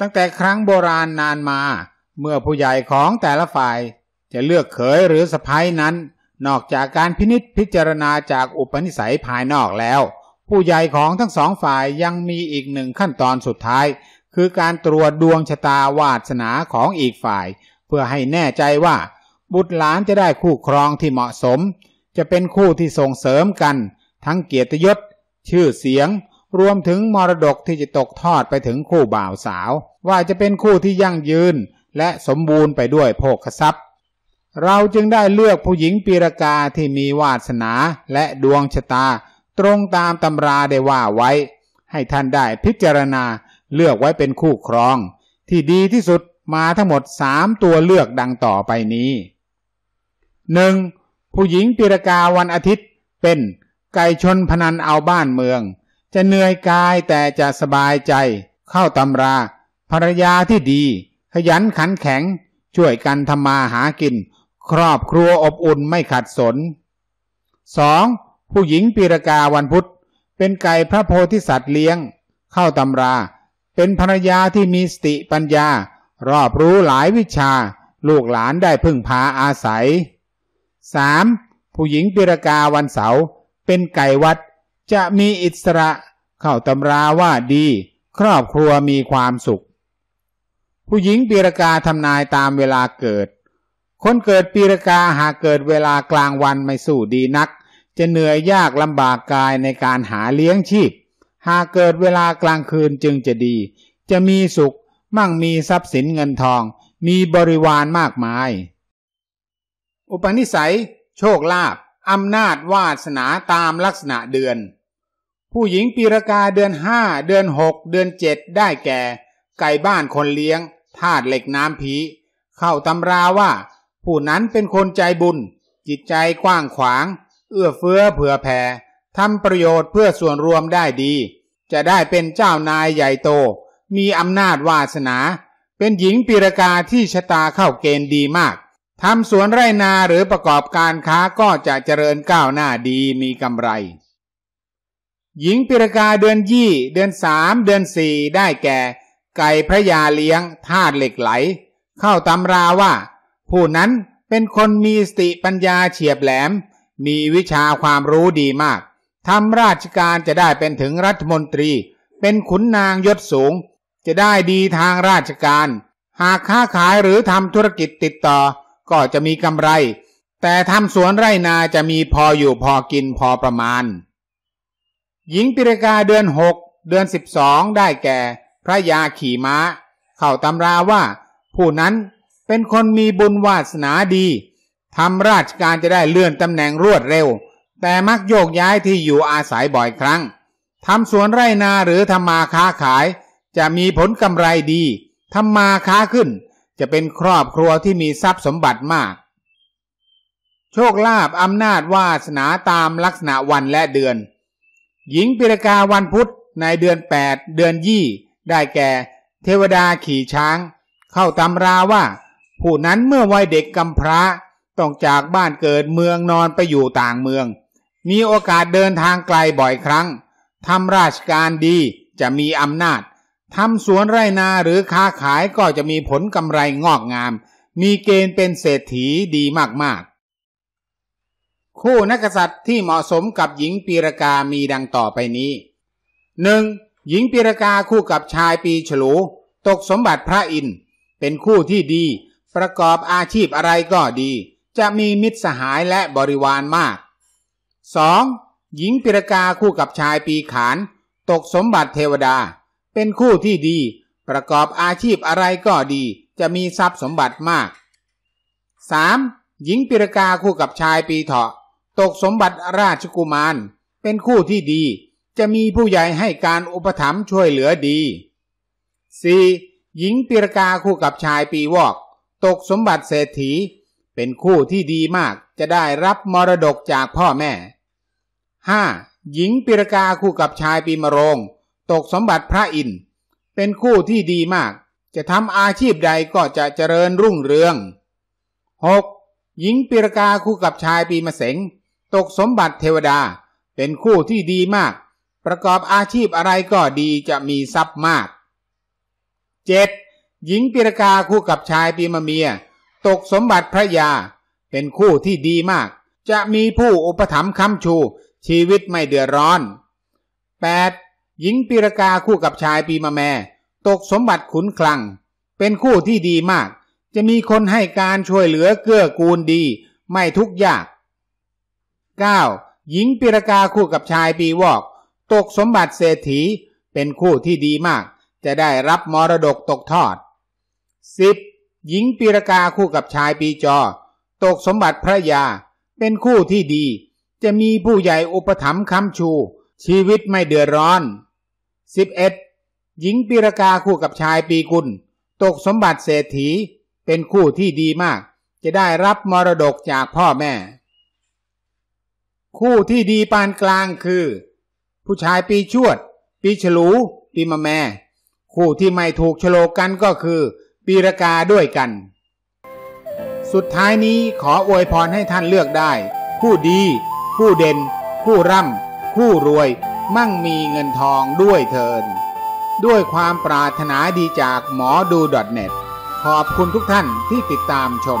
ตั้งแต่ครั้งโบราณนานมา เมื่อผู้ใหญ่ของแต่ละฝ่ายจะเลือกเขยหรือสะพ้ยนั้น นอกจากการพินิษพิจารณาจากอุปนิสัยภายนอกแล้ว ผู้ใหญ่ของทั้งสองฝ่ายยังมีอีกหนึ่งขั้นตอนสุดท้าย คือการตรวจดวงชะตาวาสนาของอีกฝ่าย เพื่อให้แน่ใจว่า บุตรหลานจะได้คู่ครองที่เหมาะสม จะเป็นคู่ที่ส่งเสริมกัน ทั้งเกียรติยศ ชื่อเสียงรวมถึงมรดกที่จะตกทอดไปถึงคู่บ่าวสาว ว่าจะเป็นคู่ที่ยั่งยืนและสมบูรณ์ไปด้วยโภคทรัพย์ เราจึงได้เลือกผู้หญิงปีรกาที่มีวาสนาและดวงชะตาตรงตามตำราได้ว่าไว้ ให้ท่านได้พิจารณาเลือกไว้เป็นคู่ครอง ที่ดีที่สุดมาทั้งหมดสามตัวเลือกดังต่อไปนี้หนึ่งผู้หญิงปีรกาวันอาทิตย์เป็นไก่ชนพนันเอาบ้านเมืองจะเหนื่อยกายแต่จะสบายใจเข้าตำราภรรยาที่ดี ขยันขันแข็ง ช่วยกันทำมาหากิน ครอบครัวอบอุ่นไม่ขัดสน 2. ผู้หญิงปีรกาวันพุธเป็นไก่พระโพธิสัตว์เลี้ยง เข้าตำรา เป็นภรรยาที่มีสติปัญญา รอบรู้หลายวิชา ลูกหลานได้พึ่งพาอาศัย 3. ผู้หญิงปีรกาวันเสาร์เป็นไก่วัดจะมีอิสระเข้าตำราว่าดี ครอบครัวมีความสุข ผู้หญิงปีรกาทำนายตามเวลาเกิด คนเกิดปีรกาหากเกิดเวลากลางวันไม่สู้ดีนัก จะเหนื่อยยากลำบากกายในการหาเลี้ยงชีพ หากเกิดเวลากลางคืนจึงจะดี จะมีสุข มั่งมีทรัพย์สินเงินทอง มีบริวารมากมาย อุปนิสัย โชคลาภอำนาจวาสนาตามลักษณะเดือน ผู้หญิงปีรกาเดือนห้าเดือนหกเดือนเจ็ดได้แก่ ไก่บ้านคนเลี้ยงธาตุเหล็กน้ำผีเข้าตำราว่า ผู้นั้นเป็นคนใจบุญ จิตใจกว้างขวาง เอื้อเฟื้อเผื่อแผ่ทำประโยชน์เพื่อส่วนรวมได้ดี จะได้เป็นเจ้านายใหญ่โต มีอำนาจวาสนา เป็นหญิงปีรกาที่ชะตาเข้าเกณฑ์ดีมากทำสวนไร่นาหรือประกอบการค้าก็จะเจริญก้าวหน้าดีมีกำไร หญิงปิรกาเดือนยี่ เดือนสามเดือนสี่ได้แก่ ไก่พระยาเลี้ยงธาตุเหล็กไหล เข้าตำราว่า ผู้นั้นเป็นคนมีสติปัญญาเฉียบแหลม มีวิชาความรู้ดีมากทำราชการจะได้เป็นถึงรัฐมนตรี เป็นขุนนางยศสูง จะได้ดีทางราชการ หากค้าขายหรือทำธุรกิจติดต่อก็จะมีกำไร แต่ทำสวนไร่นาจะมีพออยู่พอกินพอประมาณ หญิงปิรกาเดือนหกเดือนสิบสองได้แก่พระยาขี่ม้า เข้าตำราว่า ผู้นั้นเป็นคนมีบุญวาสนาดีทำราชการจะได้เลื่อนตำแหน่งรวดเร็ว แต่มักโยกย้ายที่อยู่อาศัยบ่อยครั้งทำสวนไร่นาหรือทำมาค้าขาย จะมีผลกำไรดีทำมาค้าขึ้นจะเป็นครอบครัวที่มีทรัพย์สมบัติมาก โชคลาภอำนาจวาสนาตามลักษณะวันและเดือน หญิงปิรกาวันพุธในเดือน 8 เดือนยี่ได้แก่เทวดาขี่ช้าง เข้าตำราว่าผู้นั้นเมื่อวัยเด็กกำพร้าต้องจากบ้านเกิดเมืองนอนไปอยู่ต่างเมือง มีโอกาสเดินทางไกลบ่อยครั้ง ทำราชการดีจะมีอำนาจทำสวนไรนาหรือค้าขายก็จะมีผลกำไรงอกงาม มีเกณฑ์เป็นเศรษฐีดีมากๆ คู่นักษัตริย์ที่เหมาะสมกับหญิงปีรกา มีดังต่อไปนี้หนึ่งหญิงปีรกาคู่กับชายปีฉลู ตกสมบัติพระอินทร์เป็นคู่ที่ดี ประกอบอาชีพอะไรก็ดี จะมีมิตรสหายและบริวารมาก 2. หญิงปีรกาคู่กับชายปีขาน ตกสมบัติเทวดาเป็นคู่ที่ดี ประกอบอาชีพอะไรก็ดี จะมีทรัพย์สมบัติมาก 3. หญิงปิรกาคู่กับชายปีเถาะ ตกสมบัติราชกุมาร เป็นคู่ที่ดี จะมีผู้ใหญ่ให้การอุปถัมภ์ช่วยเหลือดี 4. หญิงปิรกาคู่กับชายปีวอก ตกสมบัติเศรษฐี เป็นคู่ที่ดีมาก จะได้รับมรดกจากพ่อแม่ 5. หญิงปิรกาคู่กับชายปีมะโรงตกสมบัติพระอินทร์ เป็นคู่ที่ดีมาก จะทำอาชีพใดก็จะเจริญรุ่งเรือง 6. หญิงปิรกาคู่กับชายปีมะเสงตกสมบัติเทวดา เป็นคู่ที่ดีมาก ประกอบอาชีพอะไรก็ดีจะมีทรัพย์มาก 7. หญิงปิรกาคู่กับชายปีมะเมีย ตกสมบัติพระยา เป็นคู่ที่ดีมาก จะมีผู้อุปถัมภ์ค้ำชูชีวิตไม่เดือดร้อน 8. หญิงปีรกาคู่กับชายปีมะแม่ตกสมบัติขุนคลัง เป็นคู่ที่ดีมาก จะมีคนให้การช่วยเหลือเกื้อกูลดี ไม่ทุกยาก 9. หญิงปีรกาคู่กับชายปีวอก ตกสมบัติเศรษฐี เป็นคู่ที่ดีมากจะได้รับมรดกตกทอด 10. หญิงปีรกาคู่กับชายปีจอ ตกสมบัติพระยาเป็นคู่ที่ดี จะมีผู้ใหญ่อุปถัมภ์ค้ำชู ชีวิตไม่เดือดร้อน 11. หญิงปีรกาคู่กับชายปีกุลตกสมบัติเศรษฐี เป็นคู่ที่ดีมาก จะได้รับมรดกจากพ่อแม่ คู่ที่ดีปานกลางคือ ผู้ชายปีชวดปีฉลูปีมะแม่คู่ที่ไม่ถูกฉลกกันก็คือ ปีรกาด้วยกัน สุดท้ายนี้ขออวยพรให้ท่านเลือกได้ คู่ดี คู่เด่นคู่ร่ำคู่รวยมั่งมีเงินทองด้วยเทินด้วยความปรารถนาดีจากหมอดูดอทเน็ตขอบคุณทุกท่านที่ติดตามชม